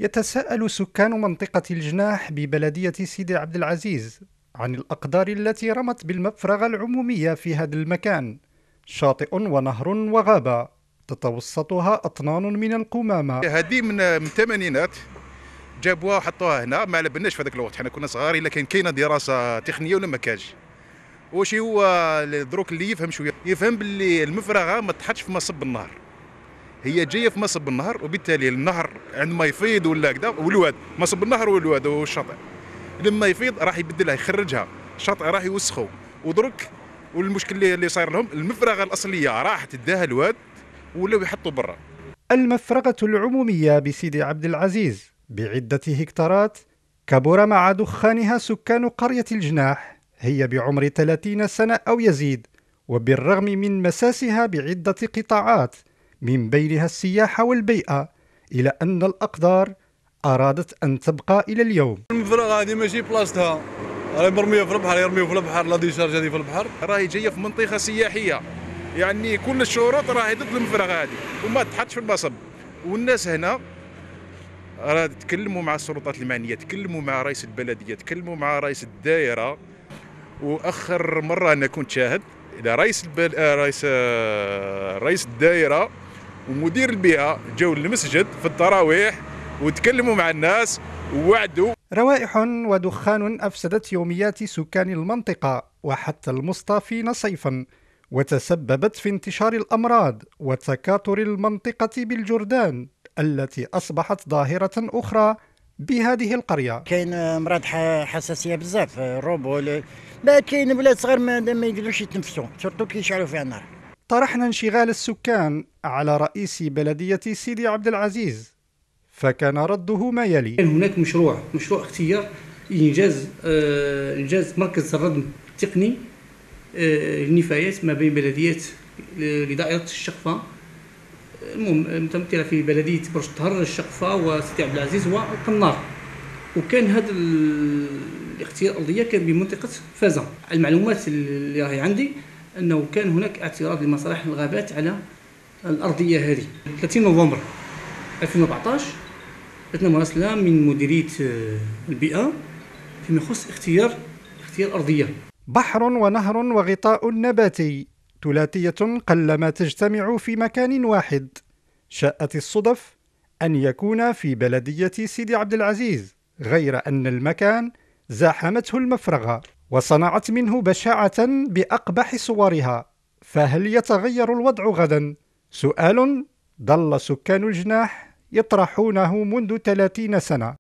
يتساءل سكان منطقة الجناح ببلدية سيدي عبد العزيز عن الأقدار التي رمت بالمفرغة العمومية في هذا المكان شاطئ ونهر وغابة تتوسطها أطنان من القمامة هذه من الثمانينات جابوها وحطوها هنا ما على بالناش في هذاك الوقت حنا كنا صغار الا كان كاينه دراسه تقنيه ولا ما كانش واش هو دروك اللي يفهم شويه يفهم باللي المفرغه ما تحطش في مصب النهر هي جايه في مصب النهر وبالتالي النهر عندما يفيض ولا كذا والواد مصب النهر والواد والشاطئ لما يفيض راح يبدلها يخرجها الشاطئ راح يوسخوا ودرك والمشكل اللي صاير لهم المفرغه الاصليه راح تداها الواد ولاو يحطوا برا المفرغه العموميه بسيدي عبد العزيز بعده هكتارات كبر مع دخانها سكان قريه الجناح هي بعمر 30 سنه او يزيد وبالرغم من مساسها بعده قطاعات من بينها السياحة والبيئة إلى أن الأقدار أرادت أن تبقى إلى اليوم المفرغة هذه ماشي بلاصتها راهي مرمية في البحر يرميو في البحر لا ديشارج هذه في البحر راهي جاية في منطقة سياحية يعني كل الشروط راهي ضد المفرغة هذه وما تحطش في البصب والناس هنا راه تكلموا مع السلطات المعنيه تكلموا مع رئيس البلديه تكلموا مع رئيس الدائره واخر مره انا كنت شاهد الى رئيس البل... آه، رئيس آه، رئيس الدائره ومدير البيئه جاو للمسجد في التراويح وتكلموا مع الناس ووعدوا روائح ودخان افسدت يوميات سكان المنطقه وحتى المصطافين صيفا وتسببت في انتشار الامراض وتكاثر المنطقه بالجردان التي اصبحت ظاهره اخرى بهذه القريه كاين امراض حساسيه بزاف الروبول كاين بلاد صغار ما, ما يقدروش يتنفسوا سورتو كي يشعلوا فيها النار طرحنا انشغال السكان على رئيس بلدية سيدي عبد العزيز فكان رده ما يلي كان هناك مشروع مشروع اختيار انجاز آه، انجاز مركز الردم التقني للنفايات آه، ما بين بلديات آه، لدائره الشقفه المهم متمثله في بلديه برج الطهر الشقفه وسيدي عبد العزيز والقنار وكان هذا الاختيار الارضيه كان بمنطقه فازه المعلومات اللي راهي عندي أنه كان هناك اعتراض لمصالح الغابات على الأرضية هذه 30 نوفمبر 2014 جاتنا مراسلة من مديرية آه، البيئة فيما يخص اختيار اختيار أرضية بحر ونهر وغطاء نباتي ثلاثية قلما تجتمع في مكان واحد شاءت الصدف أن يكون في بلدية سيدي عبد العزيز غير أن المكان زاحمته المفرغة وصنعت منه بشاعة بأقبح صورها فهل يتغير الوضع غدا؟ سؤال ظل سكان الجناح يطرحونه منذ 30 سنة